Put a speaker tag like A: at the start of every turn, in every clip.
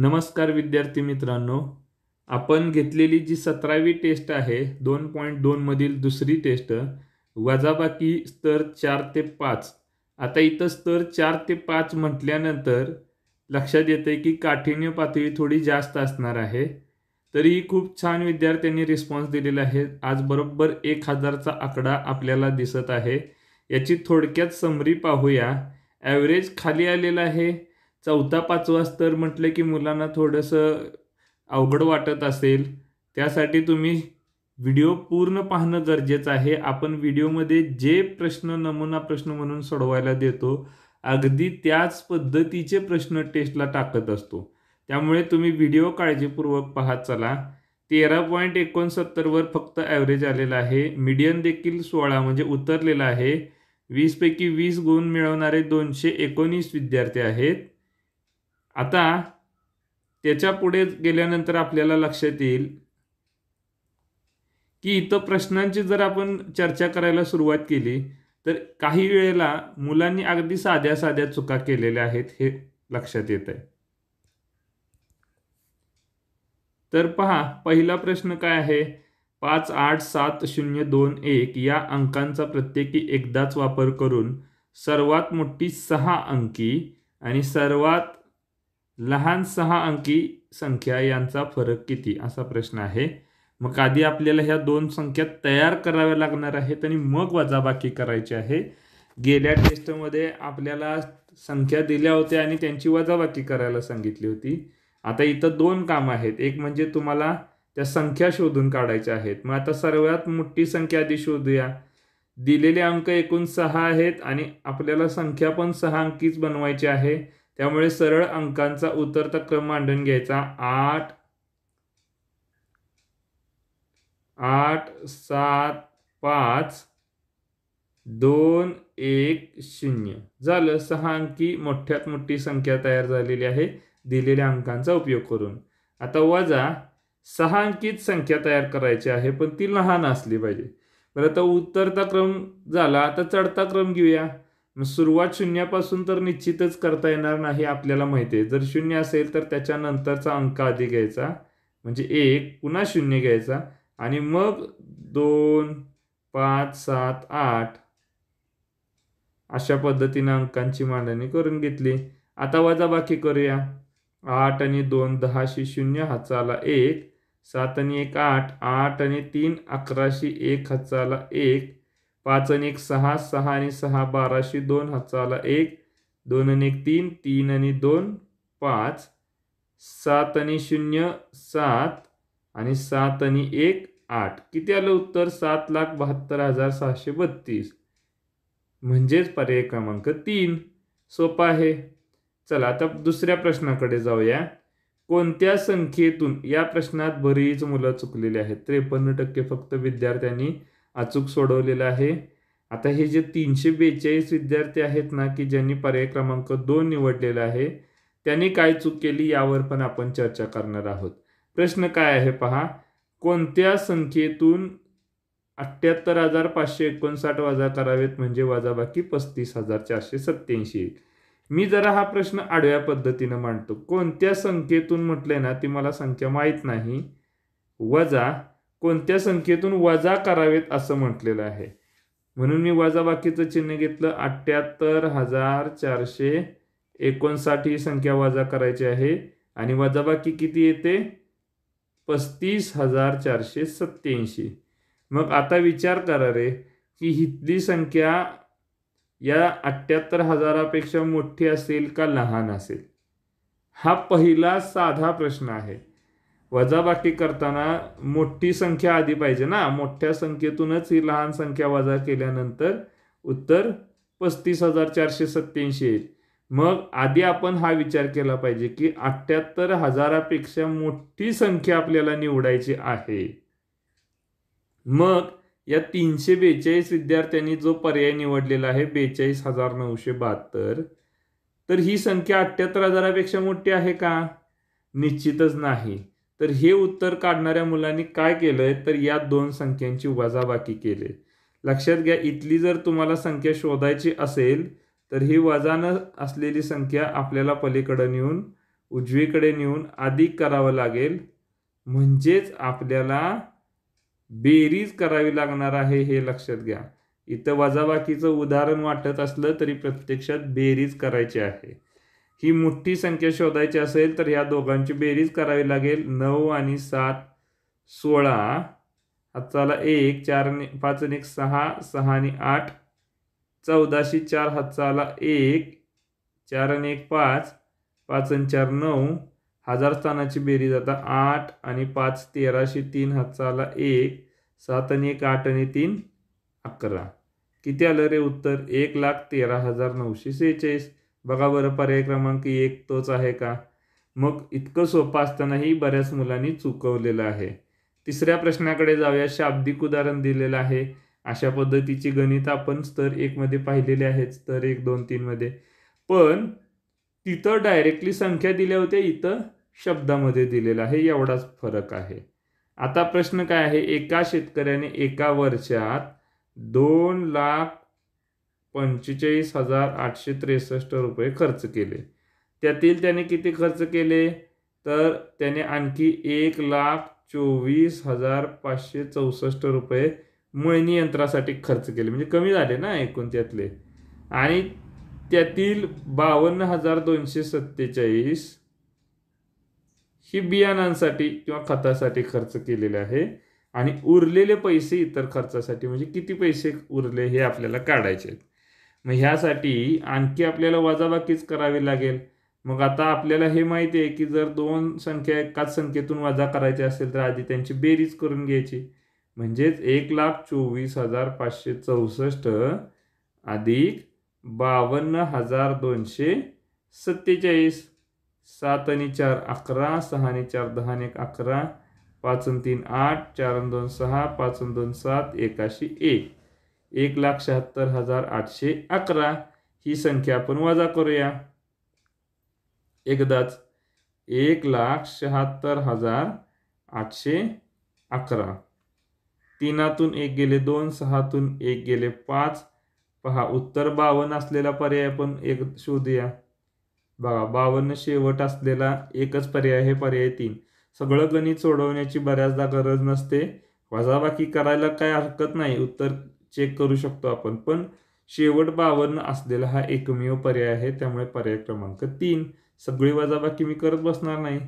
A: नमस्कार विद्यार्थी मित्रांनो आपण घेतलेली जी सतरावी टेस्ट आहे दोन पॉईंट दोनमधील दुसरी टेस्ट वजाबाकी स्तर चार ते पाच आता इथं स्तर चार ते पाच म्हटल्यानंतर लक्षात येतं की काठिण्य पातळी थोडी जास्त असणार आहे तरीही खूप छान विद्यार्थ्यांनी रिस्पॉन्स दिलेला आहे आज बरोबर एक हजारचा आकडा आपल्याला दिसत आहे याची थोडक्यात समरी पाहूया ॲव्हरेज खाली आलेला आहे चौथा पाचवा स्तर म्हटलं की मुलांना थोडंसं अवघड वाटत असेल त्यासाठी तुम्ही व्हिडिओ पूर्ण पाहणं गरजेचं आहे आपण व्हिडिओमध्ये जे प्रश्न नमुना प्रश्न म्हणून सोडवायला देतो अगदी त्याच पद्धतीचे प्रश्न टेस्टला टाकत असतो त्यामुळे तुम्ही व्हिडिओ काळजीपूर्वक पाहत चला तेरा पॉईंट एकोणसत्तरवर फक्त ॲव्हरेज आलेला आहे मीडियन देखील सोळा म्हणजे उतरलेला आहे वीसपैकी वीस गुण मिळवणारे दोनशे एकोणीस विद्यार्थी आहेत आता त्याच्या पुढे गेल्यानंतर आपल्याला लक्षात येईल की इथं प्रश्नांची जर आपण चर्चा करायला सुरुवात केली तर काही वेळेला मुलांनी अगदी साध्या साध्या चुका केलेल्या आहेत हे लक्षात येत आहे तर पहा पहिला प्रश्न काय आहे पाच आठ सात शून्य दोन एक या अंकांचा प्रत्येकी एकदाच वापर करून सर्वात मोठी सहा अंकी आणि सर्वात लहान सहा अंकी संख्या यांचा फरक किती असा प्रश्न आहे मग आधी आपल्याला ह्या दोन संख्या तयार कराव्या लागणार आहेत आणि मग वजाबाकी करायची आहे गेल्या टेस्टमध्ये आपल्याला संख्या दिल्या होत्या आणि त्यांची वजाबाकी करायला सांगितली होती आता इथं दोन काम आहेत एक म्हणजे तुम्हाला त्या संख्या शोधून काढायच्या आहेत मग आता सर्वात मोठी संख्या आधी शोधूया दिलेले अंक एकूण सहा आहेत आणि आपल्याला संख्या पण सहा अंकीच बनवायची आहे त्यामुळे सरळ अंकांचा उतरता क्रम मांडून घ्यायचा आठ आठ सात पाच दोन एक शून्य झालं सहा अंकी मोठ्यात मोठी संख्या तयार झालेली आहे दिलेल्या अंकांचा उपयोग करून आता वजा सहा अंकीत संख्या तयार करायची आहे पण ती लहान असली पाहिजे बरं आता उतरता क्रम झाला आता चढता क्रम घेऊया मग सुरुवात शून्यापासून तर निश्चितच करता येणार नाही आपल्याला माहिती आहे जर शून्य असेल तर त्याच्यानंतरचा अंक आधी घ्यायचा म्हणजे एक पुन्हा शून्य घ्यायचा आणि मग दोन पाच सात आठ अशा पद्धतीने अंकांची मांडणी करून घेतली आता बाकी करूया आठ आणि दोन दहाशी शून्य हाताला एक सात आणि एक आठ आठ आणि तीन अकराशी एक हाचाला एक पाच आणि एक सहा सहा आणि सहा बाराशे दोन हाताला एक दोन आणि एक तीन तीन आणि दोन पाच सात आणि शून्य सात आणि सात आणि एक आठ किती आलं उत्तर सात लाख बहात्तर हजार सहाशे बत्तीस म्हणजेच पर्याय क्रमांक तीन सोपा आहे चला आता दुसऱ्या प्रश्नाकडे जाऊया कोणत्या संख्येतून या प्रश्नात बरीच मुलं चुकलेली आहेत त्रेपन्न टक्के फक्त विद्यार्थ्यांनी अचूक सोडवलेलं आहे आता हे जे तीनशे बेचाळीस विद्यार्थी आहेत ना की ज्यांनी पर्याय क्रमांक दोन निवडलेला आहे त्यांनी काय चूक केली यावर पण आपण चर्चा करणार आहोत प्रश्न काय आहे पहा कोणत्या संख्येतून अठ्ठ्याहत्तर हजार पाचशे एकोणसाठ वजा करावेत म्हणजे वजाबाकी पस्तीस हजार चारशे सत्याऐंशी मी जरा हा प्रश्न आडव्या पद्धतीनं मांडतो कोणत्या संख्येतून म्हटले ना ती मला संख्या माहीत नाही वजा कोणत्या संख्येतून वजा करावेत असं म्हटलेलं आहे म्हणून मी वजाबाकीचं चिन्ह घेतलं अठ्ठ्याहत्तर हजार चारशे एकोणसाठ ही संख्या वजा करायची आहे आणि वजाबाकी किती येते पस्तीस हजार चारशे सत्त्याऐंशी मग आता विचार करा रे की हितली संख्या या अठ्ठ्याहत्तर हजारापेक्षा मोठी असेल का लहान असेल हा पहिला साधा प्रश्न आहे वजाबाकी करताना मोठी संख्या आधी पाहिजे ना मोठ्या संख्येतूनच ही लहान संख्या वजा केल्यानंतर उत्तर पस्तीस हजार चारशे सत्त्याऐंशी मग आधी आपण हा विचार केला पाहिजे की अठ्ठ्याहत्तर हजारापेक्षा मोठी संख्या आपल्याला निवडायची आहे मग या तीनशे बेचाळीस विद्यार्थ्यांनी जो पर्याय निवडलेला आहे बेचाळीस हजार नऊशे बहात्तर तर ही संख्या अठ्ठ्याहत्तर हजारापेक्षा मोठी आहे का निश्चितच नाही तर हे उत्तर काढणाऱ्या मुलांनी काय केलंय तर या दोन संख्यांची वजाबाकी केली लक्षात घ्या इथली जर तुम्हाला संख्या शोधायची असेल तर ही वजानं असलेली संख्या आपल्याला पलीकडे नेऊन उजवीकडे नेऊन अधिक करावं लागेल म्हणजेच आपल्याला बेरीज करावी लागणार आहे हे लक्षात घ्या इथं वजाबाकीचं उदाहरण वाटत असलं तरी प्रत्यक्षात बेरीज करायची आहे ही मोठी संख्या शोधायची असेल तर ह्या दोघांची बेरीज करावी लागेल नऊ आणि सात सोळा हाताला एक चार आणि पाच आणि एक सहा सहा आणि आठ चौदाशी चार हाताला एक चार आणि एक पाच पाच आणि चार नऊ हजार स्थानाची बेरीज आता आठ आणि पाच तेराशे तीन हाताला एक सात आणि एक आठ आणि तीन अकरा किती आलं रे उत्तर एक लाख तेरा हजार नऊशे सेहेचाळीस बघा बरं पर्याय क्रमांक एक तोच आहे का मग इतकं सोपं असतानाही बऱ्याच मुलांनी चुकवलेलं आहे तिसऱ्या प्रश्नाकडे जाऊया शाब्दिक उदाहरण दिलेलं आहे अशा पद्धतीची गणित आपण स्तर एकमध्ये पाहिलेली आहेत स्तर एक दोन तीनमध्ये पण तिथं डायरेक्टली संख्या दिल्या होत्या इथं शब्दामध्ये दिलेलं आहे एवढाच फरक आहे आता प्रश्न काय आहे एका शेतकऱ्याने एका वर्षात दोन लाख पंचेचाळीस हजार आठशे त्रेसष्ट रुपये खर्च केले त्यातील त्याने किती खर्च केले तर त्याने आणखी एक लाख चोवीस हजार पाचशे चौसष्ट रुपये मळणी यंत्रासाठी खर्च केले म्हणजे कमी झाले ना एकूण त्यातले आणि त्यातील बावन्न हजार दोनशे सत्तेचाळीस ही बियाणांसाठी किंवा खतासाठी खर्च केलेले आहे आणि उरलेले पैसे इतर खर्चासाठी म्हणजे किती पैसे उरले हे आपल्याला काढायचे आहेत मग ह्यासाठी आणखी आपल्याला वजाबाकीच करावी लागेल मग आता आपल्याला हे माहिती आहे की जर दोन संख्या एकाच संख्येतून वजा करायची असेल तर आधी त्यांची बेरीज करून घ्यायची म्हणजेच एक लाख चोवीस हजार पाचशे चौसष्ट अधिक बावन्न हजार दोनशे सत्तेचाळीस सात आणि चार अकरा सहा आणि चार दहा आणि एक अकरा पाच तीन आठ चार दोन सहा पाच दोन सात एकाशी एक एक लाख शहात्तर हजार आठशे अकरा ही संख्या आपण वजा करूया एकदाच एक लाख शहात्तर हजार आठशे अकरा तीनातून एक गेले दोन सहातून एक गेले पाच पहा उत्तर बावन्न असलेला पर्याय पण एक शोधूया बघा बावन्न शेवट असलेला एकच पर्याय हे पर्याय तीन सगळं गणित सोडवण्याची बऱ्याचदा गरज नसते वजाबाकी करायला काय हरकत नाही उत्तर चेक करू शकतो आपण पण शेवट बावन्न असलेला हा एकमेव पर्याय आहे त्यामुळे पर्याय क्रमांक तीन सगळी वजाबाकी मी करत बसणार नाही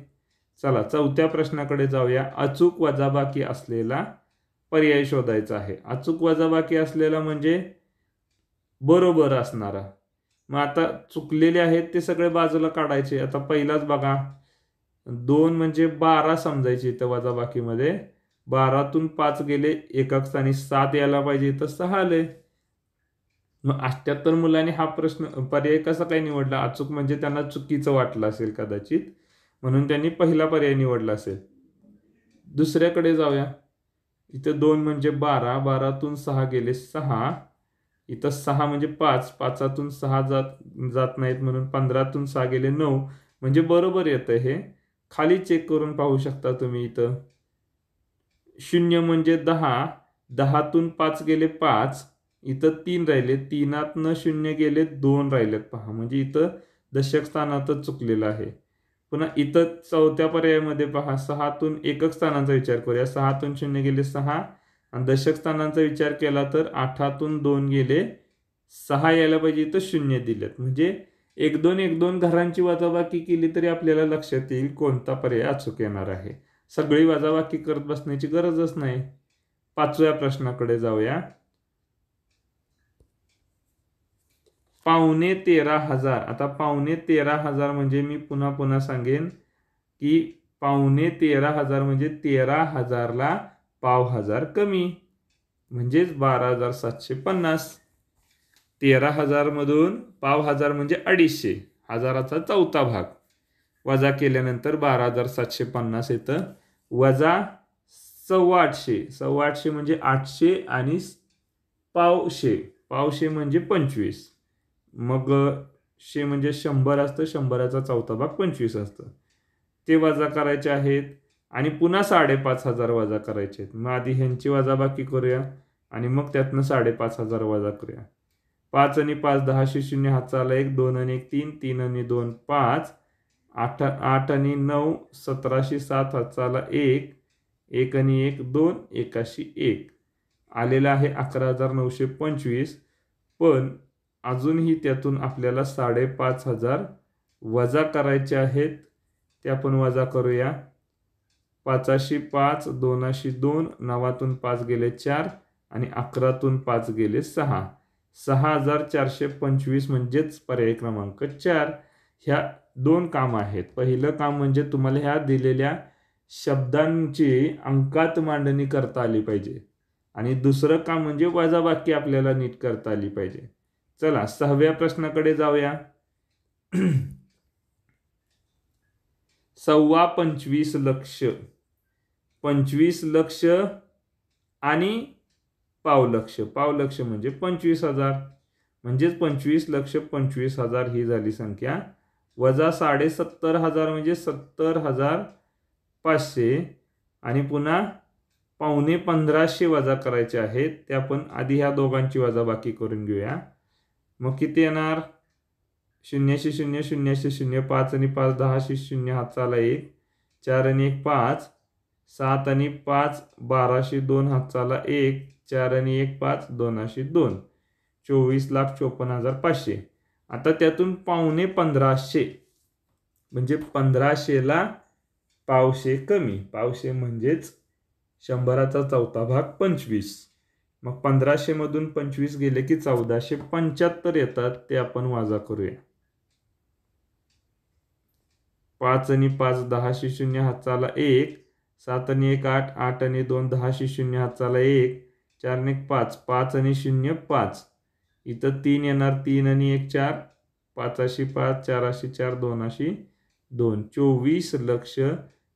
A: चला चौथ्या प्रश्नाकडे जाऊया अचूक वजाबाकी असलेला पर्याय शोधायचा आहे अचूक वजाबाकी असलेला म्हणजे बरोबर असणारा मग आता चुकलेले आहेत ते सगळे बाजूला काढायचे आता पहिलाच बघा दोन म्हणजे बारा समजायचे इथं वजाबाकीमध्ये बारातून पाच गेले एका स्थानी सात यायला पाहिजे तर सहा आले मग अठ्ठ्याहत्तर मुलांनी हा प्रश्न पर्याय कसा काय निवडला अचूक म्हणजे त्यांना चुकीचं वाटलं असेल कदाचित म्हणून त्यांनी पहिला पर्याय निवडला असेल दुसऱ्याकडे जाऊया इथं दोन म्हणजे बारा बारातून सहा गेले सहा इथं सहा म्हणजे पाच पाचातून सहा जात जात नाहीत म्हणून पंधरातून सहा गेले नऊ म्हणजे बरोबर येतं हे खाली चेक करून पाहू शकता तुम्ही इथं शून्य म्हणजे दहा दहातून पाच गेले पाच इथं तीन राहिले न शून्य गेले दोन राहिलेत पहा म्हणजे इथं दशक स्थानातच चुकलेलं आहे पुन्हा इथं चौथ्या पर्यायामध्ये पहा सहातून एकक स्थानांचा विचार करूया सहातून शून्य गेले सहा आणि दशक स्थानांचा विचार केला तर आठातून दोन गेले सहा यायला पाहिजे इथं शून्य दिलेत म्हणजे एक दोन एक दोन घरांची वजाबाकी केली तरी आपल्याला लक्षात येईल कोणता पर्याय अचूक येणार आहे सगळी वाजावाकी करत बसण्याची गरजच नाही पाचव्या प्रश्नाकडे जाऊया पावणे तेरा हजार आता पावणे तेरा हजार म्हणजे मी पुन्हा पुन्हा सांगेन की पावणे तेरा हजार म्हणजे तेरा हजारला पाव हजार कमी म्हणजेच बारा हजार सातशे पन्नास तेरा हजारमधून पाव हजार म्हणजे अडीचशे हजाराचा चौथा भाग वजा केल्यानंतर बारा हजार सातशे पन्नास येतं वजा सव्वा आठशे सव्वा आठशे म्हणजे आठशे आणि पावशे पावशे म्हणजे पंचवीस मग शे म्हणजे शंभर असतं शंभराचा चौथा भाग पंचवीस असतं ते वजा करायचे आहेत आणि पुन्हा साडेपाच हजार वजा करायचे आहेत मग आधी ह्यांची वजाबाकी करूया आणि मग त्यातनं साडेपाच हजार वजा करूया पाच आणि पाच दहाशे शून्य हात एक दोन आणि एक तीन तीन आणि दोन पाच आठ आठ आणि नऊ सतराशे सात हाताला एक एक आणि एक दोन एकाशी एक आलेला आहे अकरा हजार नऊशे पंचवीस पण अजूनही त्यातून आपल्याला साडेपाच हजार वजा करायचे आहेत ते आपण वजा करूया पाचाशी पाच दोनाशी दोन नवातून पाच गेले चार आणि अकरातून पाच गेले सहा सहा हजार चारशे पंचवीस म्हणजेच पर्याय क्रमांक चार ह्या दोन काम आहेत पहिलं काम म्हणजे तुम्हाला ह्या दिलेल्या शब्दांची अंकात मांडणी करता आली पाहिजे आणि दुसरं काम म्हणजे वजाबाकी आपल्याला नीट करता आली पाहिजे चला सहाव्या प्रश्नाकडे जाऊया सव्वा पंचवीस लक्ष पंचवीस लक्ष आणि पावलक्ष पावलक्ष म्हणजे पंचवीस हजार म्हणजेच पंचवीस लक्ष पंचवीस हजार ही झाली संख्या वजा साडेसत्तर हजार म्हणजे सत्तर हजार पाचशे आणि पुन्हा पावणे पंधराशे वजा करायचे आहेत ते आपण आधी ह्या दोघांची वजा बाकी करून घेऊया मग किती येणार शून्यशे शून्य शून्यशे शून्य पाच आणि पाच दहाशे शून्य हातचाला एक चार आणि एक पाच सात आणि पाच बाराशे दोन हातचाला एक चार आणि एक पाच दोनाशे दोन चोवीस लाख चोपन्न हजार पाचशे आता त्यातून पावणे पंधराशे म्हणजे पंधराशेला पावशे कमी पावशे म्हणजेच शंभराचा चौथा भाग पंचवीस मग पंधराशेमधून पंचवीस गेले की चौदाशे पंच्याहत्तर येतात ते आपण वाजा करूया पाच आणि पाच दहा शून्य हाताला एक सात आणि एक आठ आठ आणि दोन दहा शून्य हाताला एक चार आणि पाच पाच आणि शून्य पाच इथं तीन येणार तीन आणि एक चार पाचाशी पाच चारशे चार दोनशे दोन चोवीस लक्ष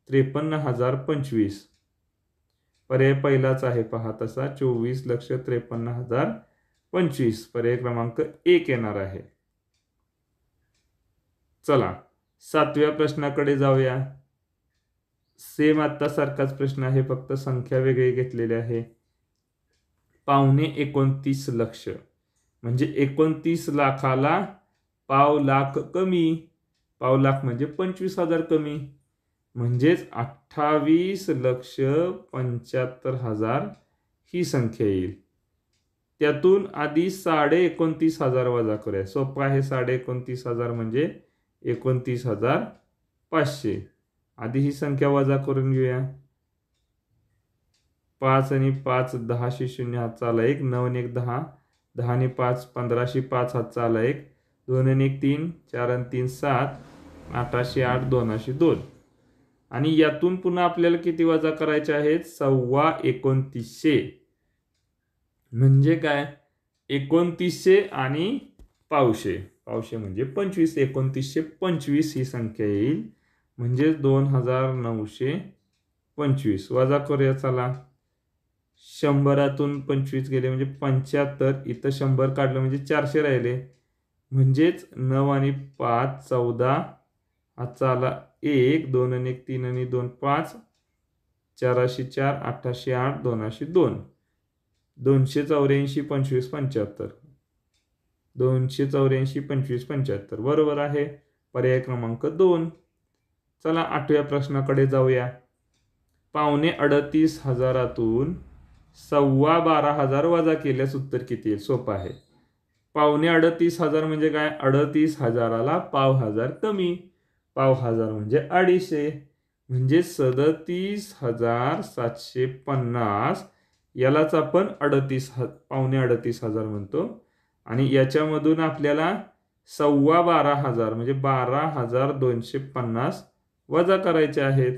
A: त्रेपन्न हजार पंचवीस पर्याय पहिलाच आहे पहा तसा चोवीस लक्ष त्रेपन्न हजार पंचवीस पर्याय क्रमांक एक येणार आहे चला सातव्या प्रश्नाकडे जाऊया सेम आत्तासारखाच प्रश्न आहे फक्त संख्या वेगळी घेतलेली आहे पावणे एकोणतीस लक्ष म्हणजे एकोणतीस लाखाला पाव लाख कमी पाव लाख म्हणजे पंचवीस हजार कमी म्हणजेच अठ्ठावीस लक्ष पंच्याहत्तर हजार ही संख्या येईल त्यातून आधी साडे एकोणतीस हजार वजा करूया सोपा आहे साडे एकोणतीस हजार म्हणजे एकोणतीस हजार पाचशे आधी ही संख्या वजा करून घेऊया पाच आणि पाच दहाशे शून्य हा चाला एक नऊ एक दहा दहाने पाच पंधराशे पाच हा चाल एक दोन आणि एक तीन चार आणि तीन सात आठाशे आठ दोनशे दोन आणि यातून पुन्हा आपल्याला किती वजा करायचे आहेत सव्वा एकोणतीसशे म्हणजे काय एकोणतीसशे आणि पावशे पावशे म्हणजे पंचवीस एकोणतीसशे पंचवीस ही संख्या येईल म्हणजेच दोन हजार नऊशे पंचवीस वजा करूया चला शंभरातून पंचवीस गेले म्हणजे पंच्याहत्तर इथं शंभर काढलं म्हणजे चारशे राहिले म्हणजेच नऊ आणि पाच चौदा आजचा आला एक दोन आणि एक तीन आणि दोन पाच चाराशे चार अठ्ठाशे आठ दोनाशे दोन दोनशे चौऱ्याऐंशी पंचवीस पंच्याहत्तर दोनशे चौऱ्याऐंशी पंचवीस पंच्याहत्तर बरोबर आहे पर्याय क्रमांक दोन चला आठव्या प्रश्नाकडे जाऊया पावणे अडतीस हजारातून सव्वा बारा हजार वजा केल्यास उत्तर किती आहे सोपं आहे पावणे अडतीस हजार म्हणजे काय अडतीस हजाराला पाव हजार कमी पाव हजार म्हणजे अडीचशे म्हणजे सदतीस हजार सातशे पन्नास यालाच आपण अडतीस ह पावणे अडतीस हजार म्हणतो आणि याच्यामधून आपल्याला सव्वा बारा हजार म्हणजे बारा हजार दोनशे पन्नास वजा करायचे आहेत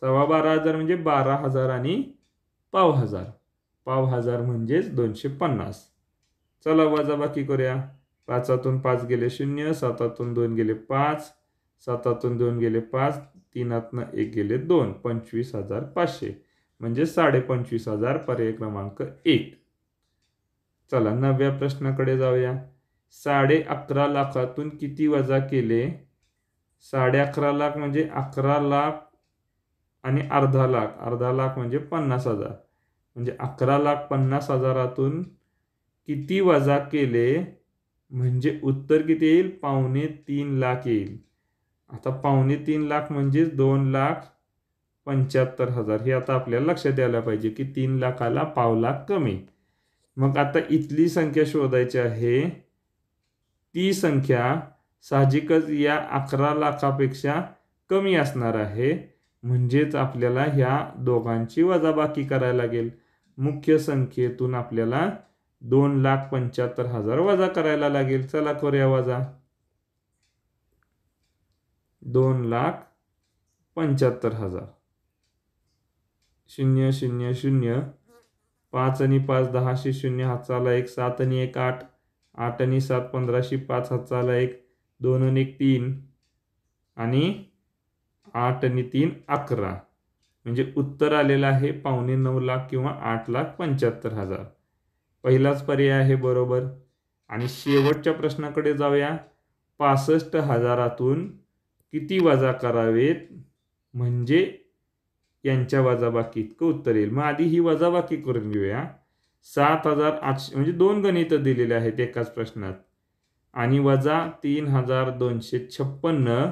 A: सव्वा बारा हजार म्हणजे बारा हजार आणि पाव हजार पाव हजार म्हणजेच दोनशे पन्नास चला वजाबाकी करूया पाचातून पाच गेले शून्य सातातून दोन गेले पाच सातातून दोन गेले पाच तीनातनं एक गेले दोन पंचवीस हजार पाचशे म्हणजे साडे पंचवीस हजार पर्याय क्रमांक एक चला नव्या प्रश्नाकडे जाऊया साडे अकरा लाखातून किती वजा केले साडे अकरा लाख म्हणजे अकरा लाख आणि अर्धा लाख अर्धा लाख म्हणजे पन्नास हजार म्हणजे अकरा लाख पन्नास हजारातून किती वजा केले म्हणजे उत्तर किती येईल पावणे तीन लाख येईल आता पावणे तीन लाख म्हणजेच दोन लाख पंच्याहत्तर हजार हे आता आपल्याला लक्षात यायला पाहिजे की तीन लाखाला पाव लाख कमी मग आता इथली संख्या शोधायची आहे ती संख्या साहजिकच या अकरा लाखापेक्षा कमी असणार आहे म्हणजेच आपल्याला ह्या दोघांची वजाबाकी करायला लागेल मुख्य संख्येतून आपल्याला दोन लाख पंच्याहत्तर हजार वजा करायला लागेल चला करूया वजा दोन लाख पंच्याहत्तर हजार शून्य शून्य शून्य पाच आणि पाच दहाशे शून्य हातचाला एक सात आणि एक आठ आठ आणि सात पंधराशे पाच चाला एक दोन आणि एक तीन आणि आठ आणि तीन अकरा म्हणजे उत्तर आलेलं आहे पावणे नऊ लाख किंवा आठ लाख पंच्याहत्तर हजार पहिलाच पर्याय आहे बरोबर आणि शेवटच्या प्रश्नाकडे जाऊया पासष्ट हजारातून किती वजा करावेत म्हणजे यांच्या वजाबाकी इतकं उत्तर येईल मग आधी ही वजाबाकी करून घेऊया सात हजार आठशे म्हणजे दोन गणितं दिलेले आहेत एकाच प्रश्नात आणि वजा तीन हजार दोनशे छप्पन्न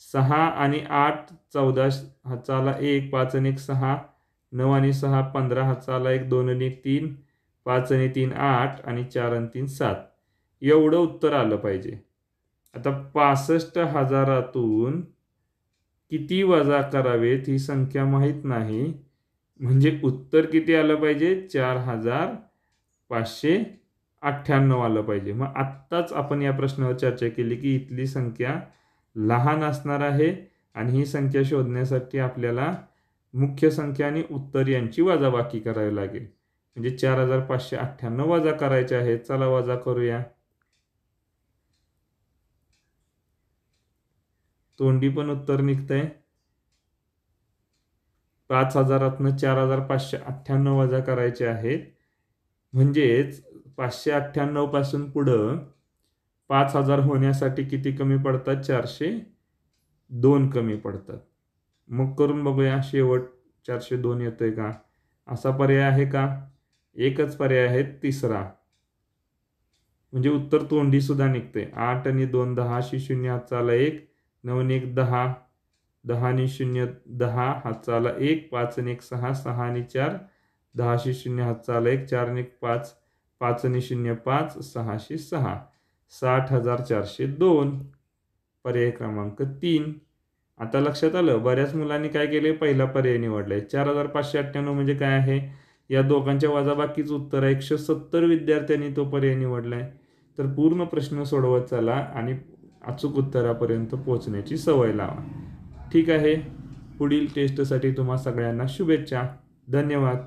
A: सहा आणि आठ चौदा हचाला एक पाच आणि एक सहा नऊ आणि सहा पंधरा हचाला एक दोन आणि एक तीन पाच आणि तीन आठ आणि चार आणि तीन सात एवढं उत्तर आलं पाहिजे आता पासष्ट हजारातून किती वजा करावेत ही संख्या माहीत नाही म्हणजे उत्तर किती आलं पाहिजे चार हजार पाचशे अठ्ठ्याण्णव आलं पाहिजे मग आत्ताच आपण या प्रश्नावर चर्चा केली की इथली संख्या लहान असणार आहे आणि ही संख्या शोधण्यासाठी आपल्याला मुख्य संख्या आणि उत्तर यांची वजाबाकी करावी लागेल म्हणजे चार हजार पाचशे अठ्ठ्याण्णव वजा करायचे आहे चला वजा करूया तोंडी पण उत्तर निघतंय पाच हजारातनं चार हजार पाचशे अठ्ठ्याण्णव वजा करायचे आहेत म्हणजेच पाचशे अठ्ठ्याण्णव पासून पुढं पाच हजार होण्यासाठी किती कमी पडतात चारशे दोन कमी पडतात मग करून बघूया शेवट चारशे दोन येतोय आहे का असा पर्याय आहे का एकच पर्याय आहे तिसरा म्हणजे उत्तर तोंडीसुद्धा निघते आठ आणि दोन शी शून्य हातचाला एक नऊने एक दहा दहाने शून्य दहा हातचाला एक पाच आणि एक सहा सहा आणि चार दहाशे शून्य हातचाला एक चार आणि एक पाच पाच आणि शून्य पाच सहाशे सहा साठ हजार चारशे दोन पर्याय क्रमांक तीन आता लक्षात आलं बऱ्याच मुलांनी काय केले पहिला पर्याय निवडलाय आहे चार हजार पाचशे अठ्ठ्याण्णव म्हणजे काय आहे या दोघांच्या वजाबाकीच उत्तर आहे एकशे सत्तर विद्यार्थ्यांनी तो पर्याय निवडलाय तर पूर्ण प्रश्न सोडवत चला आणि अचूक उत्तरापर्यंत पोहोचण्याची सवय लावा ठीक आहे पुढील टेस्टसाठी तुम्हा सगळ्यांना शुभेच्छा धन्यवाद